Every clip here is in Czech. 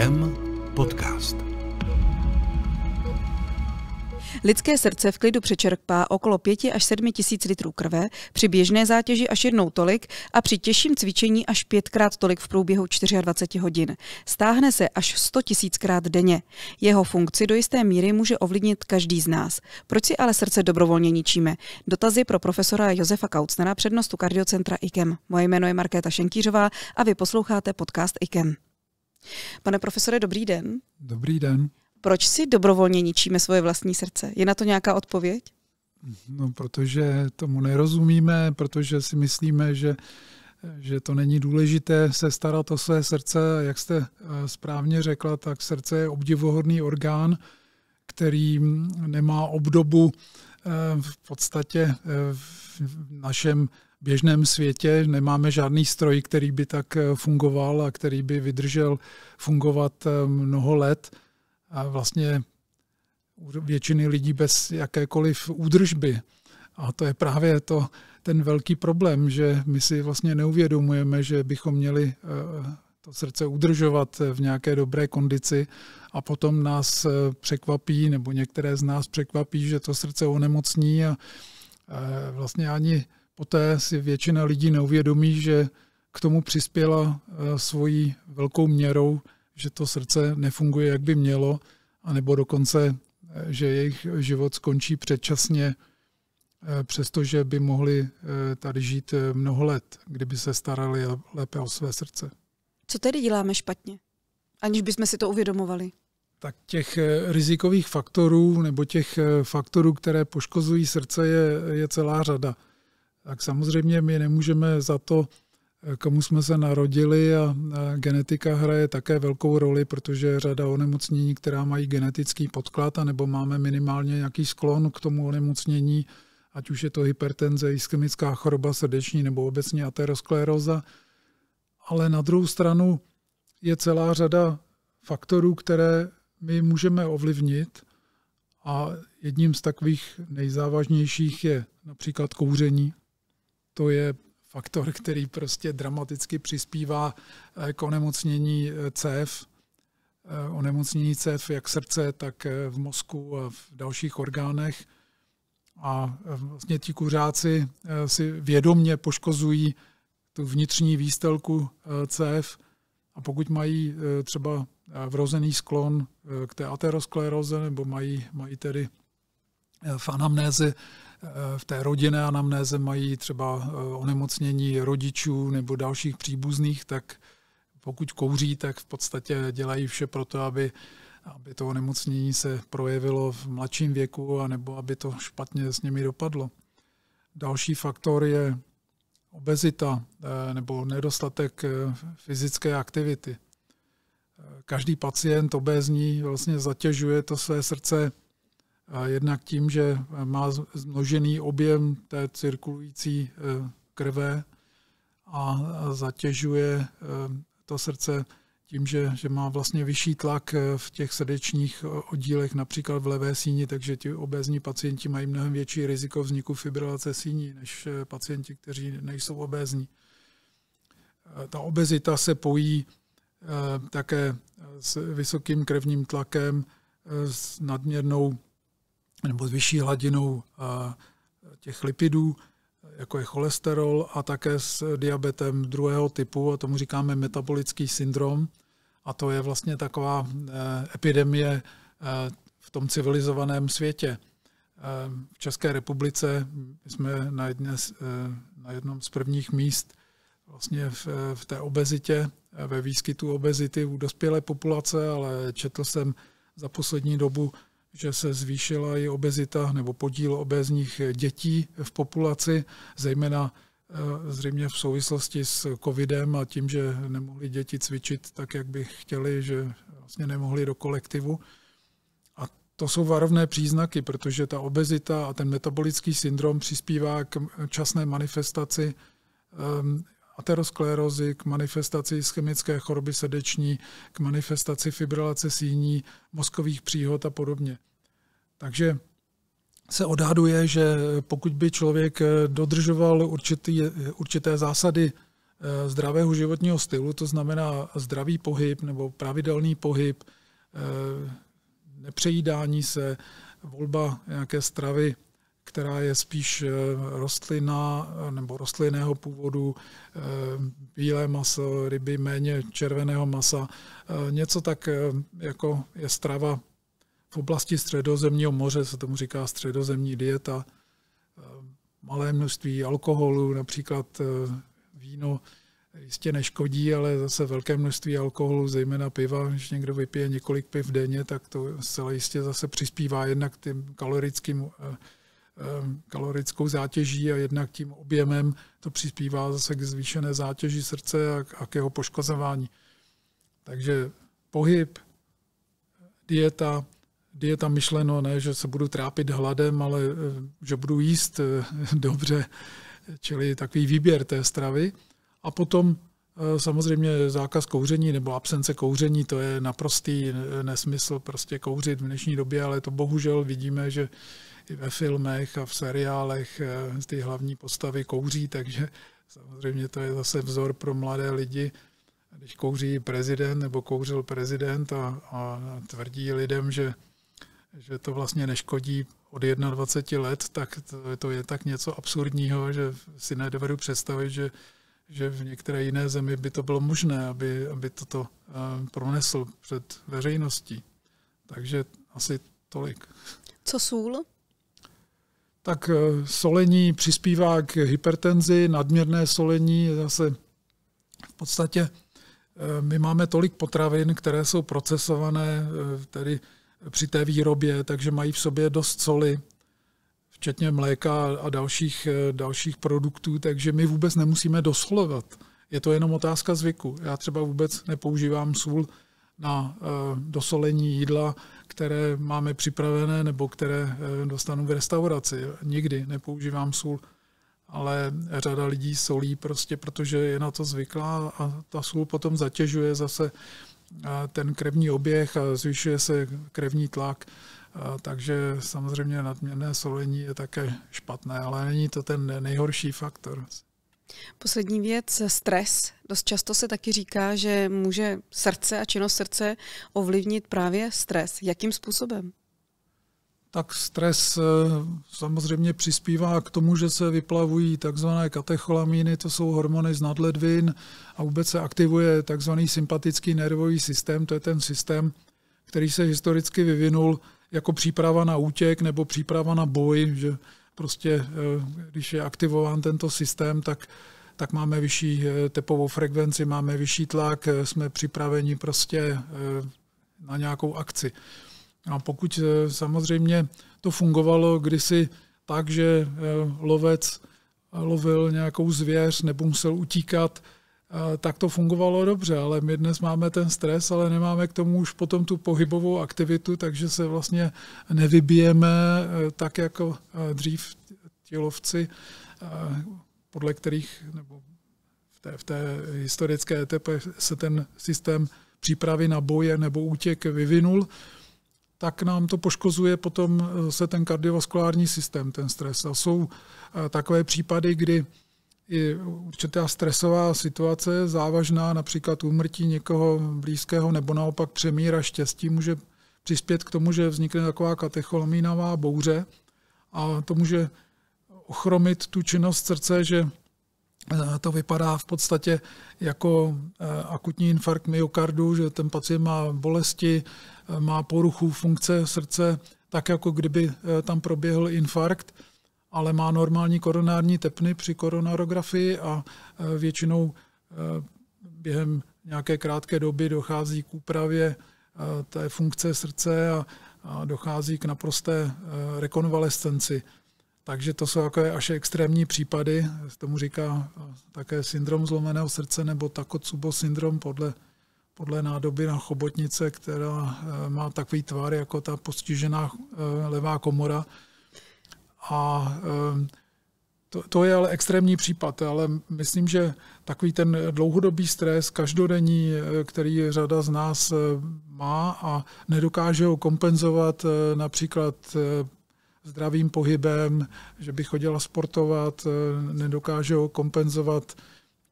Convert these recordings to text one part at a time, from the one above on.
M podcast. Lidské srdce v klidu přečerpá okolo 5 až 7 tisíc litrů krve, při běžné zátěži až jednou tolik a při těžším cvičení až pětkrát tolik v průběhu 24 hodin. Stáhne se až 100 tisíckrát denně. Jeho funkci do jisté míry může ovlivnit každý z nás. Proč si ale srdce dobrovolně ničíme? Dotazy pro profesora Josefa Kaucnera, přednostu kardiocentra IKEM. Moje jméno je Markéta Šenkýřová a vy posloucháte podcast IKEM. Pane profesore, dobrý den. Dobrý den. Proč si dobrovolně ničíme svoje vlastní srdce? Je na to nějaká odpověď? No, protože tomu nerozumíme, protože si myslíme, že, že to není důležité se starat o své srdce. Jak jste eh, správně řekla, tak srdce je obdivohodný orgán, který mm, nemá obdobu eh, v podstatě eh, v našem běžném světě nemáme žádný stroj, který by tak eh, fungoval a který by vydržel fungovat eh, mnoho let. A vlastně většiny lidí bez jakékoliv údržby. A to je právě to, ten velký problém, že my si vlastně neuvědomujeme, že bychom měli eh, to srdce udržovat v nějaké dobré kondici a potom nás překvapí, nebo některé z nás překvapí, že to srdce onemocní a vlastně ani Poté si většina lidí neuvědomí, že k tomu přispěla eh, svojí velkou měrou, že to srdce nefunguje, jak by mělo, anebo dokonce, eh, že jejich život skončí předčasně, eh, přestože by mohli tady žít mnoho let, kdyby se starali lépe o své srdce. Co tedy děláme špatně, aniž bychom si to uvědomovali? Tak těch rizikových faktorů nebo těch faktorů, které poškozují srdce, je, je celá řada tak samozřejmě my nemůžeme za to, komu jsme se narodili a genetika hraje také velkou roli, protože je řada onemocnění, která mají genetický podklad, nebo máme minimálně nějaký sklon k tomu onemocnění, ať už je to hypertenze, ischemická choroba srdeční nebo obecně ateroskleróza. Ale na druhou stranu je celá řada faktorů, které my můžeme ovlivnit a jedním z takových nejzávažnějších je například kouření, to je faktor, který prostě dramaticky přispívá eh, k onemocnění eh, CF. Eh, onemocnění CF, jak srdce, tak v mozku a v dalších orgánech. A vlastně ti kuřáci si vědomně poškozují tu vnitřní výstelku CF. a pokud mají třeba vrozený sklon k té ateroskleróze nebo mají, mají tedy v anamnézi Eh, v té rodinné anamnéze mají třeba eh, onemocnění rodičů nebo dalších příbuzných, tak pokud kouří, tak v podstatě dělají vše pro to, aby, aby to onemocnění se projevilo v mladším věku, a nebo aby to špatně s nimi dopadlo. Další faktor je obezita eh, nebo nedostatek fyzické aktivity. Každý pacient obézní vlastně zatěžuje to své srdce Jednak tím, že má zmnožený objem té cirkulující eh, krve a zatěžuje eh, to srdce tím, že, že má vlastně vyšší tlak eh, v těch srdečních oddílech, například v levé síni, takže ti obézní pacienti mají mnohem větší riziko vzniku fibrilace síní než pacienti, kteří nejsou obézní. Ta obezita se pojí také s vysokým krevním tlakem, s nadměrnou nebo s vyšší hladinou eh, těch lipidů, jako je cholesterol a také s diabetem druhého typu, a tomu říkáme metabolický syndrom. A to je vlastně taková eh, epidemie eh, v tom civilizovaném světě. V České republice jsme na, jedne, na jednom z prvních míst vlastně v, v té obezitě, ve výskytu obezity u dospělé populace, ale četl jsem za poslední dobu že se zvýšila i obezita nebo podíl obezních dětí v populaci, zejména eh, zřejmě v souvislosti s covidem a tím, že nemohli děti cvičit tak, jak by chtěli, že vlastně nemohli do kolektivu. A to jsou varovné příznaky, protože ta obezita a ten metabolický syndrom přispívá k časné manifestaci ehm, aterosklerozy, k manifestaci ischemické choroby srdeční, k manifestaci fibrilace síní, mozkových příhod a podobně. Takže se odhaduje, že pokud by člověk dodržoval určitý, určité zásady eh, zdravého životního stylu, to znamená zdravý pohyb nebo pravidelný pohyb, eh, nepřejídání se, volba nějaké stravy která je spíš eh, rostlina eh, nebo rostlinného původu, eh, bílé maso, ryby, méně červeného masa. Něco tak jako je strava v oblasti středozemního moře, se tomu říká středozemní dieta, malé množství alkoholu, například víno jistě neškodí, ale zase velké množství alkoholu, zejména piva, když někdo vypije několik piv denně, tak to zcela jistě zase přispívá jednak tím kalorickým Ehm, kalorickou zátěží a jednak tím objemem to přispívá zase k zvýšené zátěži srdce a k jeho poškozování. Takže pohyb, dieta, dieta myšleno ne, že se budu trápit hladem, ale eh, že budu jíst eh, dobře, čili takový výběr té stravy. A potom eh, samozřejmě zákaz kouření nebo absence kouření, to je naprostý nesmysl prostě kouřit v dnešní době, ale to bohužel vidíme, že i ve filmech a v seriálech eh, ty hlavní postavy kouří, takže samozřejmě to je zase vzor pro mladé lidi. Když kouří prezident nebo kouřil prezident a, a tvrdí lidem, že, že to vlastně neškodí od 21 let, tak to, to je tak něco absurdního, že si nedovedu představit, že, že v některé jiné zemi by to bylo možné, aby, aby toto eh, pronesl před veřejností. Takže asi tolik. Co sůl? tak eh, solení přispívá k hypertenzi, nadměrné solení je zase v podstatě eh, my máme tolik potravin, které jsou procesované eh, tedy při té výrobě, takže mají v sobě dost soli, včetně mléka a dalších, dalších produktů, takže my vůbec nemusíme dosolovat. Je to jenom otázka zvyku. Já třeba vůbec nepoužívám sůl na eh, dosolení jídla, které máme připravené nebo které eh, dostanu v restauraci. Nikdy nepoužívám sůl, ale řada lidí solí prostě, protože je na to zvyklá a ta sůl potom zatěžuje zase eh, ten krevní oběh a zvyšuje se krevní tlak. Takže samozřejmě nadměrné solení je také špatné, ale není to ten nejhorší faktor. Poslední věc, stres. Dost často se taky říká, že může srdce a činnost srdce ovlivnit právě stres. Jakým způsobem? Tak stres eh, samozřejmě přispívá k tomu, že se vyplavují takzvané katecholamíny, to jsou hormony z nadledvin a vůbec se aktivuje takzvaný sympatický nervový systém, to je ten systém, který se historicky vyvinul jako příprava na útěk nebo příprava na boj, že prostě eh, když je aktivován tento systém, tak tak máme vyšší eh, tepovou frekvenci, máme vyšší tlak, eh, jsme připraveni prostě na nějakou akci. A pokud samozřejmě to fungovalo kdysi tak, že lovec lovil nějakou zvěř nebo musel utíkat, tak to fungovalo dobře, ale my dnes máme ten stres, ale nemáme k tomu už potom tu pohybovou aktivitu, takže se vlastně nevybijeme eh, tak jako eh, dřív tělovci, eh, podle kterých nebo v té, v té historické etapě se ten systém přípravy na boje nebo útěk vyvinul, tak nám to poškozuje potom se ten kardiovaskulární systém, ten stres. A jsou takové případy, kdy i určitá stresová situace, závažná, například úmrtí někoho blízkého nebo naopak přemíra štěstí, může přispět k tomu, že vznikne taková katecholaminová bouře a to může ochromit tu činnost srdce, že eh, to vypadá v podstatě jako eh, akutní infarkt myokardu, že ten pacient má bolesti, eh, má poruchu funkce srdce, tak jako kdyby tam proběhl infarkt ale má normální koronární tepny při koronarografii a e, většinou e, během nějaké krátké doby dochází k úpravě e, té funkce srdce a, dochází k naprosté rekonvalescenci. Takže to jsou takové až extrémní případy, tomu říká také syndrom zlomeného srdce nebo Takotsubo syndrom podle, podle nádoby na chobotnice, která má takový tvar jako ta postižená levá komora, a ehm, to, to je ale extrémní případ, ale myslím, že takový ten dlouhodobý stres, každodenní, e, který řada z nás e, má a nedokáže ho kompenzovat e, například zdravým pohybem, že by chodila sportovat, nedokáže ho kompenzovat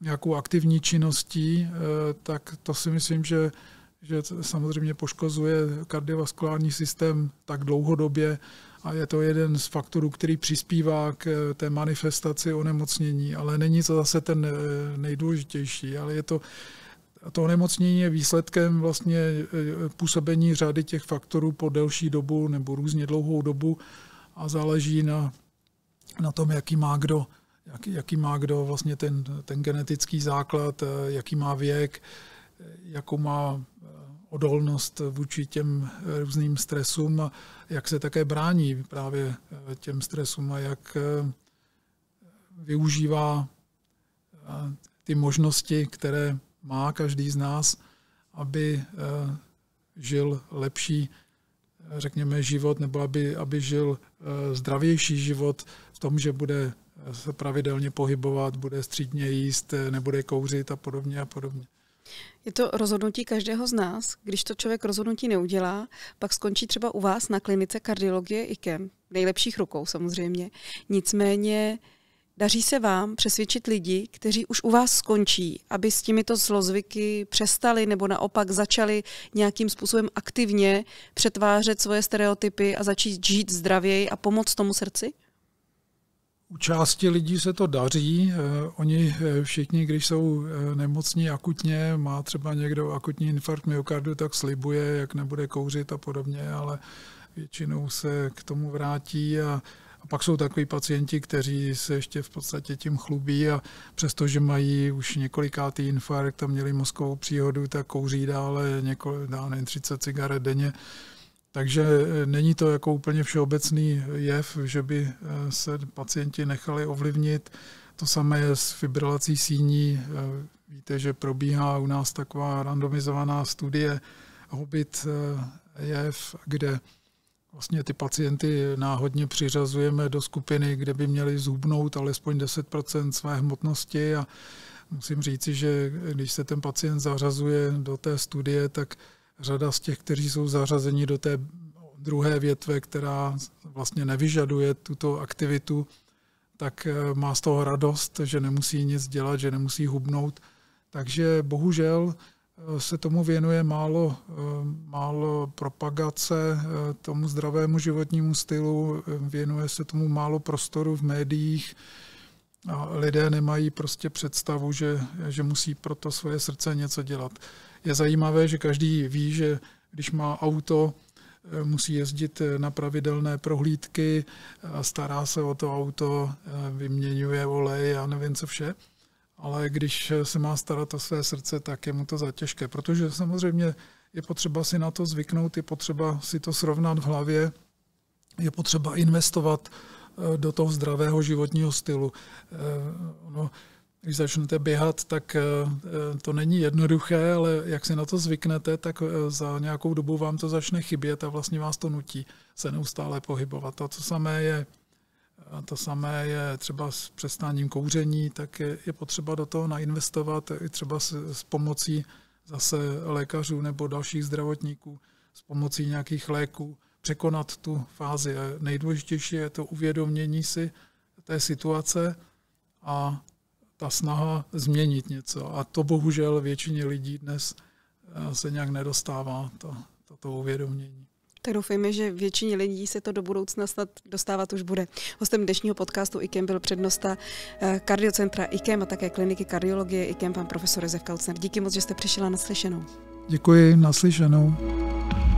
nějakou aktivní činností, tak to si myslím, že, že samozřejmě poškozuje kardiovaskulární systém tak dlouhodobě, a je to jeden z faktorů, který přispívá k eh, té manifestaci onemocnění, ale není to zase ten eh, nejdůležitější, ale je to to onemocnění je výsledkem vlastně eh, působení řady těch faktorů po delší dobu nebo různě dlouhou dobu a záleží na, na tom, jaký má kdo, jaký, jaký má kdo vlastně ten, ten genetický základ, jaký má věk, jakou má odolnost vůči těm různým stresům a jak se také brání právě eh, těm stresům a jak eh, využívá eh, ty možnosti, které má každý z nás, aby žil lepší, řekněme, život, nebo aby, aby žil zdravější život v tom, že bude se pravidelně pohybovat, bude střídně jíst, nebude kouřit a podobně a podobně. Je to rozhodnutí každého z nás. Když to člověk rozhodnutí neudělá, pak skončí třeba u vás na klinice kardiologie IKEM. Nejlepších rukou samozřejmě. Nicméně daří se vám přesvědčit lidi, kteří už u vás skončí, aby s těmito zlozvyky přestali nebo naopak začali nějakým způsobem aktivně přetvářet svoje stereotypy a začít žít zdravěji a pomoct tomu srdci? U části lidí se to daří. Eh, oni eh, všichni, když jsou eh, nemocní akutně, má třeba někdo akutní infarkt myokardu, tak slibuje, jak nebude kouřit a podobně, ale většinou se k tomu vrátí a a pak jsou takový pacienti, kteří se ještě v podstatě tím chlubí a přestože mají už několikátý infarkt a měli mozkovou příhodu, tak kouří dále několik, dále 30 cigaret denně, takže e, není to jako úplně všeobecný jev, že by e, se pacienti nechali ovlivnit. To samé je s fibrilací síní. E, víte, že probíhá u nás taková randomizovaná studie Hobit jev, kde vlastně ty pacienty náhodně přiřazujeme do skupiny, kde by měli zhubnout alespoň 10 své hmotnosti a musím říci, že když se ten pacient zařazuje do té studie, tak řada z těch, kteří jsou zařazeni do té druhé větve, která vlastně nevyžaduje tuto aktivitu, tak eh, má z toho radost, že nemusí nic dělat, že nemusí hubnout. Takže bohužel eh, se tomu věnuje málo, eh, málo propagace tomu zdravému životnímu stylu, věnuje se tomu málo prostoru v médiích a lidé nemají prostě představu, že, že musí pro to svoje srdce něco dělat je zajímavé, že každý ví, že když má auto, eh, musí jezdit eh, na pravidelné prohlídky, stará se o to auto, eh, vyměňuje olej a nevím co vše. Ale když se má starat o své srdce, tak je mu to zatěžké, protože samozřejmě je potřeba si na to zvyknout, je potřeba si to srovnat v hlavě, je potřeba investovat do toho zdravého životního stylu. No, když začnete běhat, tak eh, eh, to není jednoduché, ale jak si na to zvyknete, tak eh, za nějakou dobu vám to začne chybět a vlastně vás to nutí se neustále pohybovat. A to samé je, to samé je třeba s přestáním kouření, tak je, je potřeba do toho nainvestovat i třeba s, s pomocí zase lékařů nebo dalších zdravotníků, s pomocí nějakých léků překonat tu fázi. A nejdůležitější je to uvědomění si té situace a ta snaha změnit něco. A to bohužel většině lidí dnes eh, se nějak nedostává, to, toto uvědomění. Tak doufejme, že většině lidí se to do budoucna snad dostávat už bude. Hostem dnešního podcastu IKEM byl přednosta eh, kardiocentra IKEM a také kliniky kardiologie IKEM, pan profesor Josef Kaucner. Díky moc, že jste přišla na slyšenou. Děkuji, naslyšenou.